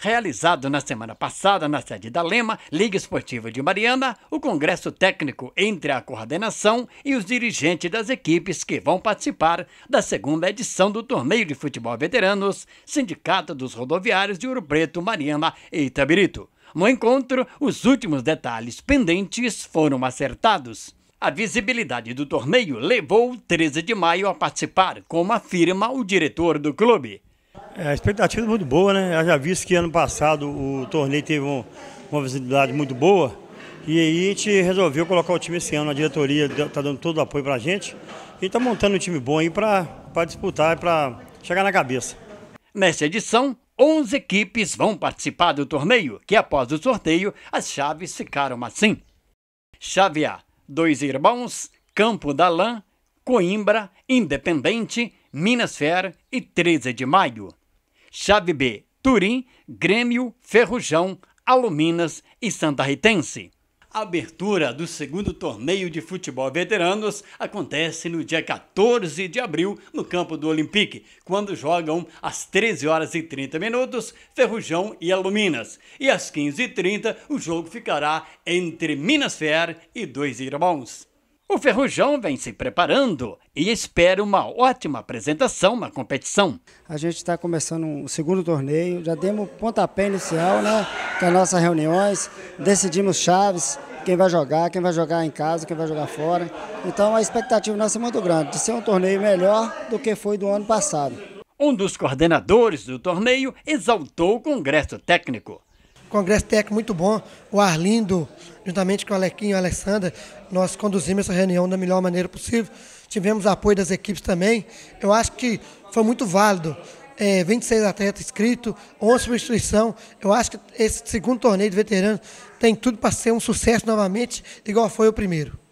realizado na semana passada na sede da Lema, Liga Esportiva de Mariana, o congresso técnico entre a coordenação e os dirigentes das equipes que vão participar da segunda edição do Torneio de Futebol Veteranos, Sindicato dos Rodoviários de Ouro Preto, Mariana e Itabirito. No encontro, os últimos detalhes pendentes foram acertados. A visibilidade do torneio levou o 13 de maio a participar, como afirma o diretor do clube. É, a expectativa é muito boa, né? Eu já visto que ano passado o torneio teve um, uma visibilidade muito boa. E aí a gente resolveu colocar o time esse ano. A diretoria está dando todo o apoio para a gente. E está montando um time bom aí para disputar, e para chegar na cabeça. Nesta edição, 11 equipes vão participar do torneio, que após o sorteio, as chaves ficaram assim. Chave A, Dois Irmãos, Campo da Lã, Coimbra, Independente, Minas Fer e 13 de Maio. Chave B: Turim, Grêmio, Ferrujão, Aluminas e Santa Ritense. A abertura do segundo torneio de futebol veteranos acontece no dia 14 de abril no campo do Olympique, quando jogam às 13 horas e 30 minutos Ferrujão e Aluminas, e às 15h30 o jogo ficará entre Minas Fer e Dois Irmãos. O Ferrujão vem se preparando e espera uma ótima apresentação na competição. A gente está começando o um segundo torneio, já demos pontapé inicial né, com as nossas reuniões, decidimos chaves, quem vai jogar, quem vai jogar em casa, quem vai jogar fora. Então a expectativa nossa é muito grande, de ser um torneio melhor do que foi do ano passado. Um dos coordenadores do torneio exaltou o congresso técnico congresso técnico muito bom. O Arlindo, juntamente com o Alequinho e a Alessandra, nós conduzimos essa reunião da melhor maneira possível. Tivemos apoio das equipes também. Eu acho que foi muito válido. É, 26 atletas inscritos, 11 instituição. Eu acho que esse segundo torneio de veteranos tem tudo para ser um sucesso novamente, igual foi o primeiro.